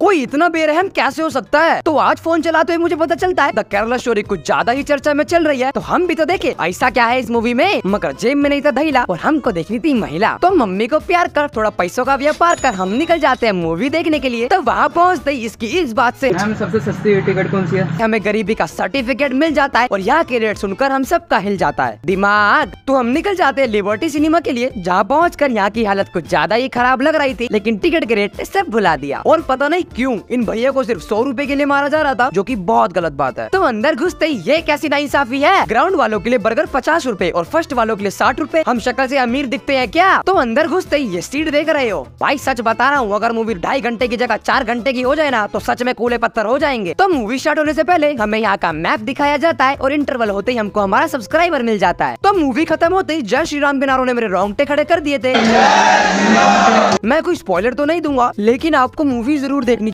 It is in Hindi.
कोई इतना बेरहम कैसे हो सकता है तो आज फोन चलाते हुए मुझे पता चलता है द केरला स्टोरी कुछ ज्यादा ही चर्चा में चल रही है तो हम भी तो देखे ऐसा क्या है इस मूवी में मगर जेब में नहीं था धैला और हमको देखनी थी महिला तो मम्मी को प्यार कर थोड़ा पैसों का व्यापार कर हम निकल जाते हैं मूवी देखने के लिए तो वहाँ पहुँचते इसकी इस बात ऐसी मैम सबसे सस्ती टिकट कौन सी है हमें गरीबी का सर्टिफिकेट मिल जाता है और यहाँ के रेट सुनकर हम सबका हिल जाता है दिमाग तो हम निकल जाते हैं लिबर्टी सिनेमा के लिए जहाँ पहुँच कर यहाँ की हालत कुछ ज्यादा ही खराब लग रही थी लेकिन टिकट के रेट सब भुला दिया और पता नहीं क्यूँ इन भैया को सिर्फ सौ रूपए के लिए मारा जा रहा था जो की बहुत गलत बात है तो अंदर घुसते ही ये कैसी नाइंसाफी है ग्राउंड वालों के लिए बर्गर पचास रूपए और फर्स्ट वालों के लिए साठ रूपए हम शक्ल ऐसी अमीर दिखते हैं क्या तो अंदर घुसते ही ये सीट देख रहे हो भाई सच बता रहा हूँ अगर मूवी ढाई घंटे की जगह चार घंटे की हो जाए ना तो सच में कूले पत्थर हो जाएंगे तो मूवी स्टार्ट होने से पहले हमें यहाँ का मैप दिखाया जाता है और इंटरवल होते ही हमको हमारा सब्सक्राइबर मिल जाता है तो मूवी खत्म होते ही जय श्री राम बिनारो ने मेरे रोंगटे खड़े कर दिए थे मैं कोई स्पॉयलर तो नहीं दूंगा लेकिन आपको मूवी जरूर देखनी